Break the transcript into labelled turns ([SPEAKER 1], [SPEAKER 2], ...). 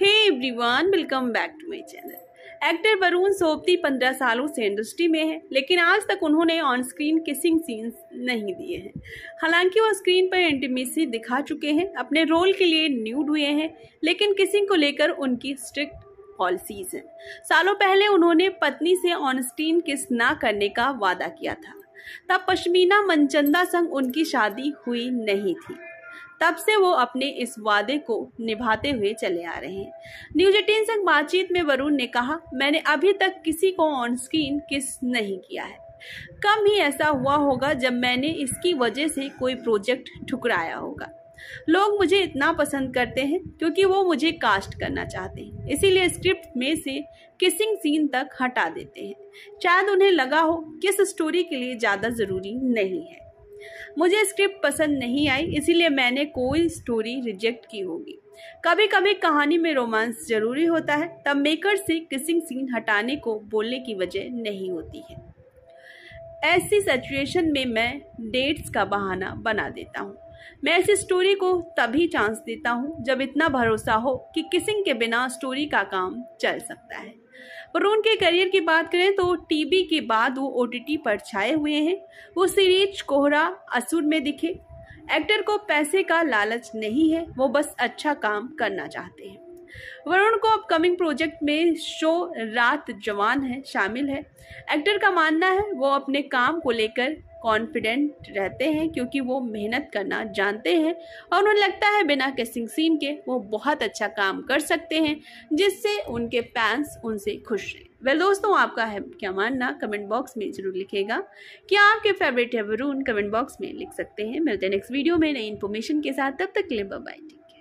[SPEAKER 1] hey everyone welcome back to my channel actor Varun Sobti पंद्रह सालों से इंडस्ट्री में है लेकिन आज तक उन्होंने ऑन स्क्रीन किसिंग सीन्स नहीं दिए हैं हालांकि वो स्क्रीन पर इंटीमेसी दिखा चुके हैं अपने रोल के लिए न्यूड हुए हैं लेकिन किसिंग को लेकर उनकी स्ट्रिक्ट पॉलिसीज हैं सालों पहले उन्होंने पत्नी से ऑन स्क्रीन किस ना करने का वादा किया था तब पश्मीना मनचंदा संग उनकी शादी हुई नहीं थी तब से वो अपने इस वादे को निभाते हुए चले आ रहे हैं न्यूज एटीन संग बातचीत में वरुण ने कहा मैंने अभी तक किसी को ऑन स्क्रीन किस नहीं किया है कम ही ऐसा हुआ होगा जब मैंने इसकी वजह से कोई प्रोजेक्ट ठुकराया होगा लोग मुझे इतना पसंद करते हैं क्योंकि वो मुझे कास्ट करना चाहते हैं इसीलिए स्क्रिप्ट में से किसिंग सीन तक हटा देते हैं शायद उन्हें लगा हो किस स्टोरी के लिए ज़्यादा ज़रूरी नहीं है मुझे स्क्रिप्ट पसंद नहीं आई इसीलिए मैंने कोई स्टोरी रिजेक्ट की होगी कभी कभी कहानी में रोमांस जरूरी होता है तब मेकर से किसिंग सीन हटाने को बोलने की वजह नहीं होती है ऐसी सिचुएशन में मैं डेट्स का बहाना बना देता हूँ मैं ऐसी स्टोरी को तभी चांस देता हूँ जब इतना भरोसा हो कि किसिंग के बिना स्टोरी का काम चल सकता है वरुण के करियर की बात करें तो टीबी के बाद वो ओटीटी पर छाए हुए हैं वो सीरीज कोहरा असुर में दिखे एक्टर को पैसे का लालच नहीं है वो बस अच्छा काम करना चाहते हैं वरुण को अपकमिंग प्रोजेक्ट में शो रात जवान है शामिल है एक्टर का मानना है वो अपने काम को लेकर कॉन्फिडेंट रहते हैं क्योंकि वो मेहनत करना जानते हैं और उन्हें लगता है बिना किसिंग सीन के वो बहुत अच्छा काम कर सकते हैं जिससे उनके फैंस उनसे खुश रहें वेल well, दोस्तों आपका है क्या मानना कमेंट बॉक्स में ज़रूर लिखेगा क्या आपके फेवरेट है वरुण कमेंट बॉक्स में लिख सकते हैं मिलते हैं नेक्स्ट वीडियो में नई इन्फॉर्मेशन के साथ तब तक के लिए बाय